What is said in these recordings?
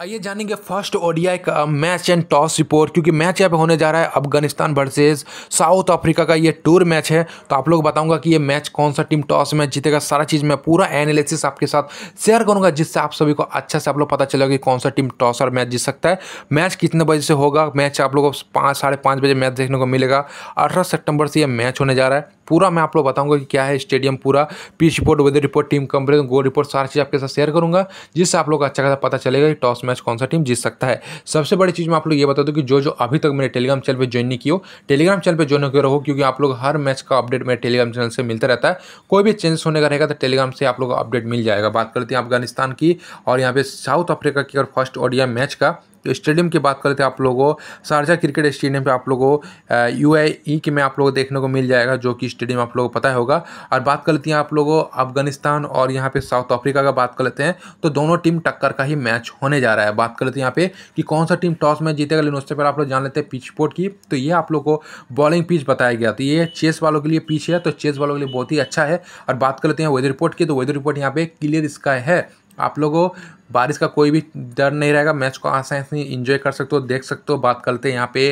आइए जानेंगे first ODI का मैच एंड टॉस रिपोर्ट क्योंकि मैच यहाँ पे होने जा रहा है अफगानिस्तान वर्सेज साउथ अफ्रीका का ये टूर मैच है तो आप लोग बताऊंगा कि ये मैच कौन सा टीम टॉस मैच जीतेगा सारा चीज़ मैं पूरा एनालिसिस आपके साथ शेयर करूंगा जिससे आप सभी को अच्छा से आप लोग पता चलेगा कि कौन सा टीम टॉस और मैच जीत सकता है मैच कितने बजे से होगा मैच आप लोग को पाँच साढ़े पाँच बजे मैच देखने को मिलेगा अठारह सेप्टेम्बर से यह मैच होने जा रहा है पूरा मैं आप लोग बताऊंगा कि क्या है स्टेडियम पूरा pitch report weather report team comparison goal report सारी चीज़ आपके साथ शेयर करूंगा जिससे आप लोग को अच्छा खासा पता चलेगा कि टॉस मैच कौन सा टीम जीत सकता है सबसे बड़ी चीज़ मैं आप लोग ये बता दूँ कि जो जो अभी तक मेरे टेलीग्राम चैनल पर ज्वाइन नहीं किया टेलीग्राम चैनल पर ज्वाइन होकर रहो क्योंकि आप लोग हर मैच का अपडेट मेरे टेलीग्राम चैनल से मिलता रहता है कोई भी चेंजेस होने का रहेगा तो टेलीग्राम से आप लोग को अपडेट मिल जाएगा बात करते हैं अफगानिस्तान की और यहाँ पे साउथ अफ्रीका की और फर्स्ट ओडिया मैच का तो स्टेडियम की बात करते हैं आप लोगों को शारजा क्रिकेट स्टेडियम पे आप लोगों को यू आई ई के में आप लोगों को देखने को मिल जाएगा जो कि स्टेडियम आप लोगों को पता होगा और बात कर लेते हैं आप लोगों अफगानिस्तान और यहाँ पे साउथ अफ्रीका का बात कर लेते हैं तो दोनों टीम टक्कर का ही मैच होने जा रहा है बात कर लेते हैं यहाँ पे कि कौन सा टीम टॉस मैच जीतेगा लेकिन उससे पहले आप लोग जान लेते हैं पिच पोर्ट की तो ये आप लोग को बॉलिंग पिच बताया गया तो ये चेस वालों के लिए पिच है तो चेस वालों के लिए बहुत ही अच्छा है और बात कर लेते हैं वेदर रिपोर्ट की तो वेदर रिपोर्ट यहाँ पे क्लियर इसका है आप लोगों बारिश का कोई भी डर नहीं रहेगा मैच को आसानी से इंजॉय कर सकते हो देख सकते हो बात करते हैं यहाँ पे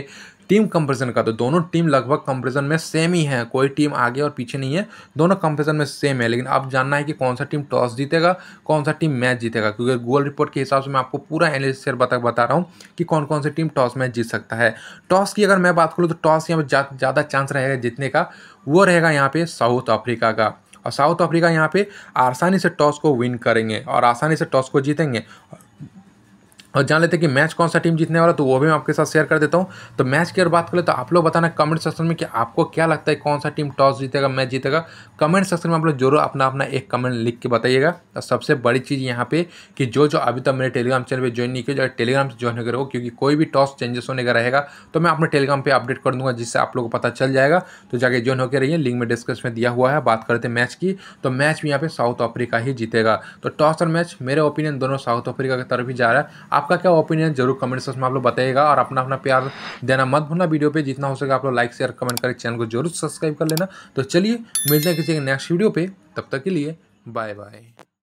टीम कंपेरिजन का तो दोनों टीम लगभग कंपेरिजन में सेम ही है कोई टीम आगे और पीछे नहीं है दोनों कंपेरिजन में सेम है लेकिन अब जानना है कि कौन सा टीम टॉस जीतेगा कौन सा टीम मैच जीतेगा क्योंकि गोल रिपोर्ट के हिसाब से मैं आपको पूरा एनालिसिस बता बता रहा हूँ कि कौन कौन सी टीम टॉस मैच जीत सकता है टॉस की अगर मैं बात करूँ तो टॉस यहाँ पर ज़्यादा चांस रहेगा जीतने का वो रहेगा यहाँ पे साउथ अफ्रीका का और साउथ अफ्रीका यहाँ पे आसानी से टॉस को विन करेंगे और आसानी से टॉस को जीतेंगे और जान लेते हैं कि मैच कौन सा टीम जीतने वाला तो वो भी मैं आपके साथ शेयर कर देता हूँ तो मैच की अगर बात करें तो आप लोग बताना कमेंट सेक्शन में कि आपको क्या लगता है कौन सा टीम टॉस जीतेगा मैच जीतेगा कमेंट सेक्शन में आप लोग जरूर अपना अपना एक कमेंट लिख के बताइएगा और सबसे बड़ी चीज़ यहाँ पे कि जो जो अभी तक मेरे टेलीग्राम चैनल पर ज्वाइन नहीं किया टेलीग्राम से ज्वाइन होकर हो क्योंकि कोई भी टॉस चेंजेस होने का रहेगा तो मैं अपने टेलीग्राम पर अपडेट कर दूँगा जिससे आप लोग को पता चल जाएगा तो जाके ज्वाइन होकर रहिए लिंक में डिस्क्रिप्शन में दिया हुआ है बात करते हैं मैच की तो मैच भी यहाँ पे साउथ अफ्रीका ही जीतेगा तो टॉस और मैच मेरे ओपिनियन दोनों साउथ अफ्रीका की तरफ ही जा रहा है आपका क्या ओपिनियन जरूर कमेंट सेक्शन में आप लोग बताइएगा और अपना अपना प्यार देना मत भूलना वीडियो पे जितना हो सके आप लोग लाइक शेयर कमेंट करके चैनल को जरूर सब्सक्राइब कर लेना तो चलिए मिलते हैं किसी नेक्स्ट वीडियो पे तब तक के लिए बाय बाय